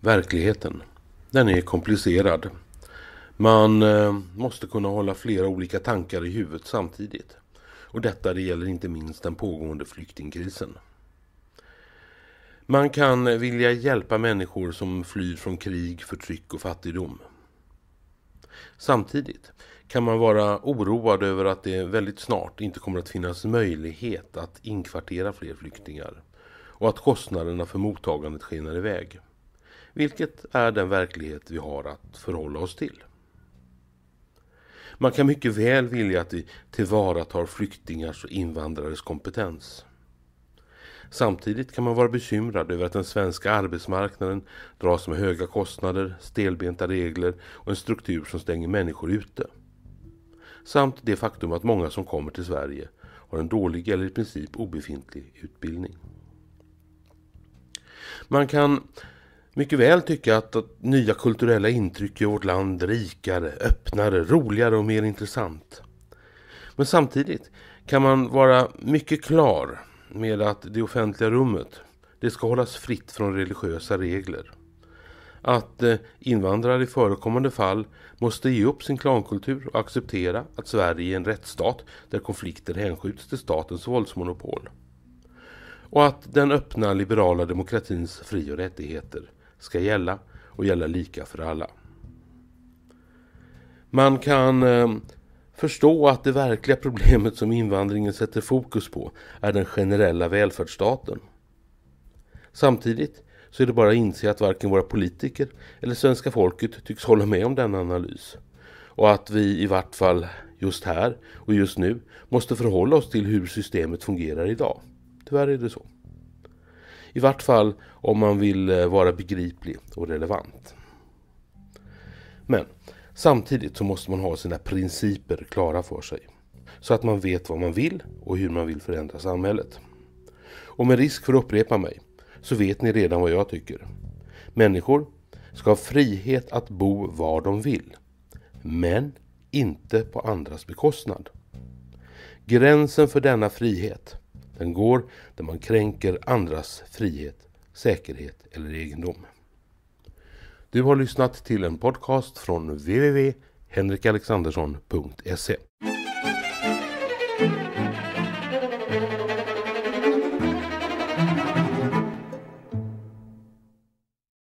Verkligheten. Den är komplicerad. Man eh, måste kunna hålla flera olika tankar i huvudet samtidigt. Och detta det gäller inte minst den pågående flyktingkrisen. Man kan vilja hjälpa människor som flyr från krig, förtryck och fattigdom. Samtidigt kan man vara oroad över att det väldigt snart inte kommer att finnas möjlighet att inkvartera fler flyktingar och att kostnaderna för mottagandet skenar iväg vilket är den verklighet vi har att förhålla oss till. Man kan mycket väl vilja att vi tillvaratar flyktingars och invandrares kompetens. Samtidigt kan man vara bekymrad över att den svenska arbetsmarknaden dras med höga kostnader, stelbenta regler och en struktur som stänger människor ute. Samt det faktum att många som kommer till Sverige har en dålig eller i princip obefintlig utbildning. Man kan mycket väl tycka att, att nya kulturella intryck gör vårt land rikare, öppnare, roligare och mer intressant. Men samtidigt kan man vara mycket klar med att det offentliga rummet det ska hållas fritt från religiösa regler. Att eh, invandrare i förekommande fall måste ge upp sin klankultur och acceptera att Sverige är en rättsstat där konflikter hänskjuts till statens våldsmonopol. Och att den öppna liberala demokratins fri- och rättigheter ska gälla och gälla lika för alla. Man kan eh, förstå att det verkliga problemet som invandringen sätter fokus på är den generella välfärdsstaten. Samtidigt så är det bara att inse att varken våra politiker eller svenska folket tycks hålla med om denna analys. Och att vi i vart fall just här och just nu måste förhålla oss till hur systemet fungerar idag. Tyvärr är det så. I vart fall om man vill eh, vara begriplig och relevant. Men samtidigt så måste man ha sina principer klara för sig. Så att man vet vad man vill och hur man vill förändra samhället. Och med risk för att upprepa mig så vet ni redan vad jag tycker. Människor ska ha frihet att bo var de vill. Men inte på andras bekostnad. Gränsen för denna frihet den går där man kränker andras frihet, säkerhet eller egendom. Du har lyssnat till en podcast från www.henrikalexandersson.se